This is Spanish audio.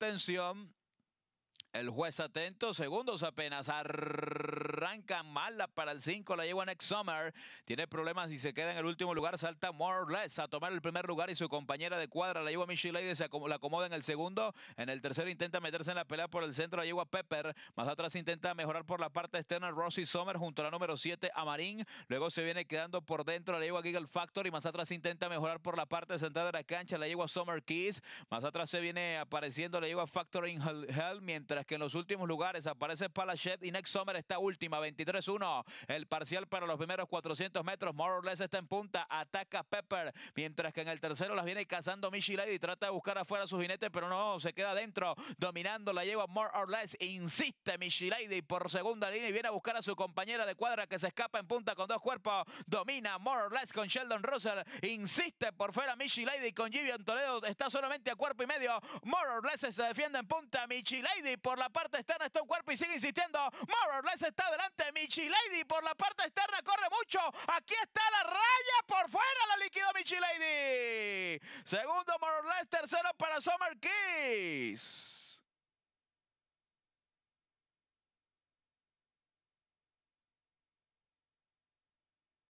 Atención. El juez atento, segundos apenas arranca mala para el 5, la lleva Next Summer, tiene problemas y se queda en el último lugar, salta More or Less a tomar el primer lugar y su compañera de cuadra, la lleva Michelle y se la acomoda en el segundo, en el tercero intenta meterse en la pelea por el centro, la lleva Pepper, más atrás intenta mejorar por la parte externa rossi Summer junto a la número 7 Amarín, luego se viene quedando por dentro, la lleva Giggle Factory, más atrás intenta mejorar por la parte central de la cancha, la lleva Summer keys más atrás se viene apareciendo, la lleva Factory Hell, mientras que en los últimos lugares aparece Palachette y Next Summer está último. 23-1. El parcial para los primeros 400 metros. More or less está en punta. Ataca Pepper. Mientras que en el tercero las viene cazando Michi Lady. Trata de buscar afuera a su jinete, pero no, se queda dentro, Dominando la lleva More or less. Insiste Michi Lady por segunda línea y viene a buscar a su compañera de cuadra que se escapa en punta con dos cuerpos. Domina More or less con Sheldon Russell. Insiste por fuera Michi Lady con Givian Toledo. Está solamente a cuerpo y medio. More or less se defiende en punta. Michi Lady por la parte externa está un cuerpo y sigue insistiendo. More or less está de adelante Lady por la parte externa, corre mucho. Aquí está la raya por fuera, la Michi Lady. Segundo Morales, tercero para Summer Kiss.